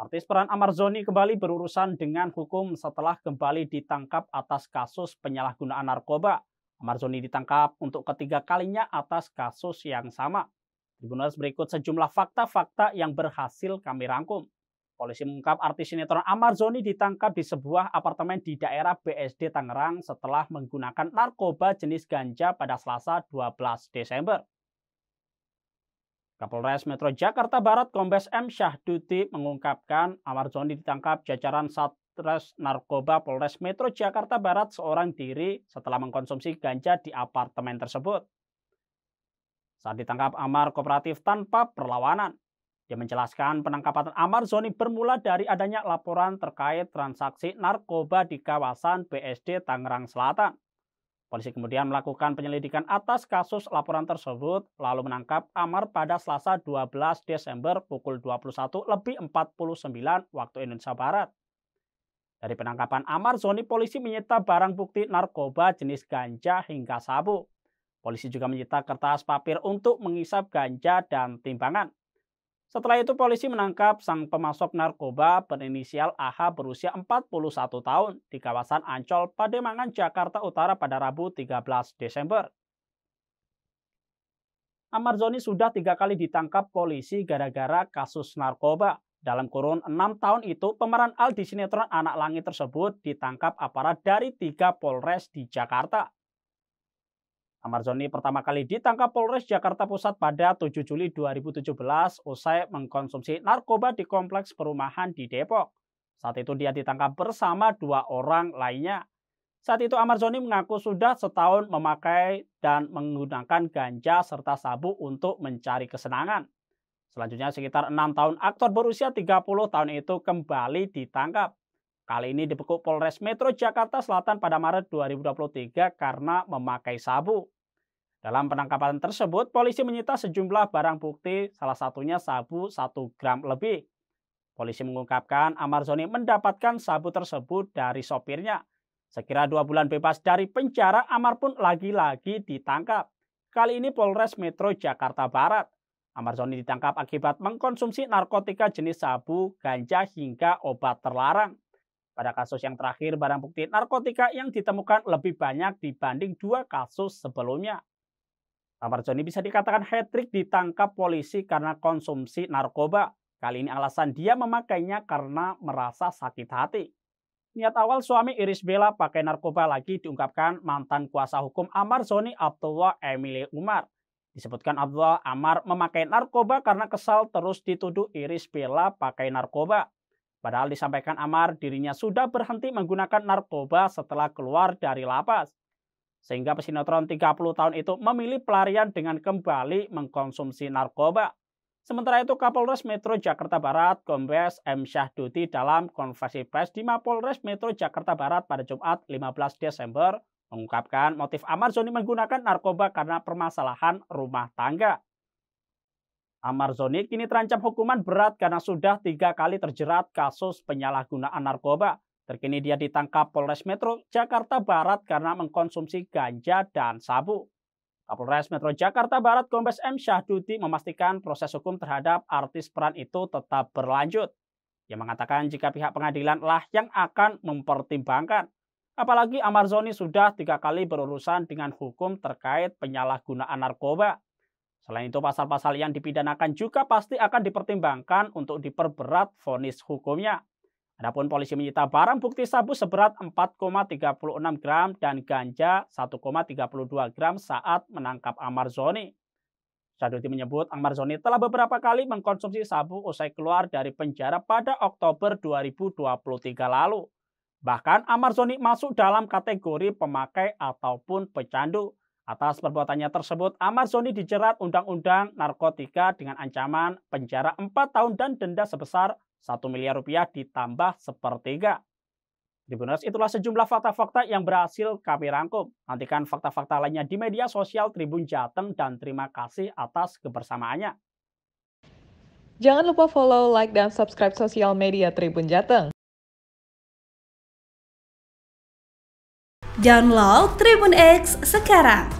Artis peran Amarzoni kembali berurusan dengan hukum setelah kembali ditangkap atas kasus penyalahgunaan narkoba. Amarzoni ditangkap untuk ketiga kalinya atas kasus yang sama. Tribunals berikut sejumlah fakta-fakta yang berhasil kami rangkum. Polisi mengungkap artis sinetron Amarzoni ditangkap di sebuah apartemen di daerah BSD Tangerang setelah menggunakan narkoba jenis ganja pada Selasa 12 Desember. Kapolres Metro Jakarta Barat Kombes M. Syahduti mengungkapkan Amar Zoni ditangkap jajaran Satres Narkoba Polres Metro Jakarta Barat seorang diri setelah mengkonsumsi ganja di apartemen tersebut. Saat ditangkap Amar kooperatif tanpa perlawanan. Dia menjelaskan penangkapan Amar Zoni bermula dari adanya laporan terkait transaksi narkoba di kawasan BSD Tangerang Selatan. Polisi kemudian melakukan penyelidikan atas kasus laporan tersebut, lalu menangkap Amar pada Selasa 12 Desember pukul 21 lebih 49 waktu Indonesia Barat. Dari penangkapan Amar, Zoni polisi menyita barang bukti narkoba jenis ganja hingga sabu. Polisi juga menyita kertas papir untuk mengisap ganja dan timbangan. Setelah itu polisi menangkap sang pemasok narkoba berinisial AH berusia 41 tahun di kawasan Ancol, Pademangan, Jakarta Utara pada Rabu 13 Desember. Amarzoni sudah tiga kali ditangkap polisi gara-gara kasus narkoba. Dalam kurun enam tahun itu, pemeran Al di sinetron Anak Langit tersebut ditangkap aparat dari tiga polres di Jakarta. Amarzoni pertama kali ditangkap Polres Jakarta Pusat pada 7 Juli 2017 usai mengkonsumsi narkoba di kompleks perumahan di Depok. Saat itu dia ditangkap bersama dua orang lainnya. Saat itu Amarzoni mengaku sudah setahun memakai dan menggunakan ganja serta sabu untuk mencari kesenangan. Selanjutnya sekitar enam tahun aktor berusia 30 tahun itu kembali ditangkap. Kali ini dibekuk Polres Metro Jakarta Selatan pada Maret 2023 karena memakai sabu. Dalam penangkapan tersebut, polisi menyita sejumlah barang bukti, salah satunya sabu 1 gram lebih. Polisi mengungkapkan Amarzoni mendapatkan sabu tersebut dari sopirnya. Sekira dua bulan bebas dari penjara, Amar pun lagi-lagi ditangkap. Kali ini Polres Metro Jakarta Barat. Amarzoni ditangkap akibat mengkonsumsi narkotika jenis sabu, ganja, hingga obat terlarang. Pada kasus yang terakhir, barang bukti narkotika yang ditemukan lebih banyak dibanding dua kasus sebelumnya. Amar Joni bisa dikatakan hat-trick ditangkap polisi karena konsumsi narkoba. Kali ini alasan dia memakainya karena merasa sakit hati. Niat awal suami Iris Bella pakai narkoba lagi diungkapkan mantan kuasa hukum Amar Zoni Abdullah Emile Umar. Disebutkan Abdullah Amar memakai narkoba karena kesal terus dituduh Iris Bella pakai narkoba. Padahal disampaikan Amar dirinya sudah berhenti menggunakan narkoba setelah keluar dari lapas. Sehingga pesinetron 30 tahun itu memilih pelarian dengan kembali mengkonsumsi narkoba. Sementara itu Kapolres Metro Jakarta Barat Kombes M. Syahduti dalam konversi pers di Mapolres Metro Jakarta Barat pada Jumat 15 Desember mengungkapkan motif Amar Zoni menggunakan narkoba karena permasalahan rumah tangga. Amar Zoni kini terancam hukuman berat karena sudah tiga kali terjerat kasus penyalahgunaan narkoba. Terkini dia ditangkap Polres Metro Jakarta Barat karena mengkonsumsi ganja dan sabu. Kapolres Metro Jakarta Barat Kombes M. Syahduti memastikan proses hukum terhadap artis peran itu tetap berlanjut. Ia mengatakan jika pihak pengadilan lah yang akan mempertimbangkan. Apalagi Amar Zoni sudah tiga kali berurusan dengan hukum terkait penyalahgunaan narkoba. Selain itu, pasal-pasal yang dipidanakan juga pasti akan dipertimbangkan untuk diperberat vonis hukumnya. Adapun polisi menyita barang bukti sabu seberat 4,36 gram dan ganja 1,32 gram saat menangkap Amar Zoni. Saduti menyebut Amar Zoni telah beberapa kali mengkonsumsi sabu usai keluar dari penjara pada Oktober 2023 lalu. Bahkan Amar Zoni masuk dalam kategori pemakai ataupun pecandu Atas perbuatannya tersebut, Ahmad Zoni dijerat Undang-Undang Narkotika dengan ancaman penjara 4 tahun dan denda sebesar 1 miliar rupiah ditambah sepertiga. Tribuners, itulah sejumlah fakta-fakta yang berhasil kami rangkum. Nantikan fakta-fakta lainnya di media sosial Tribun Jateng dan terima kasih atas kebersamaannya. Jangan lupa follow, like, dan subscribe sosial media Tribun Jateng. Download Tribun X sekarang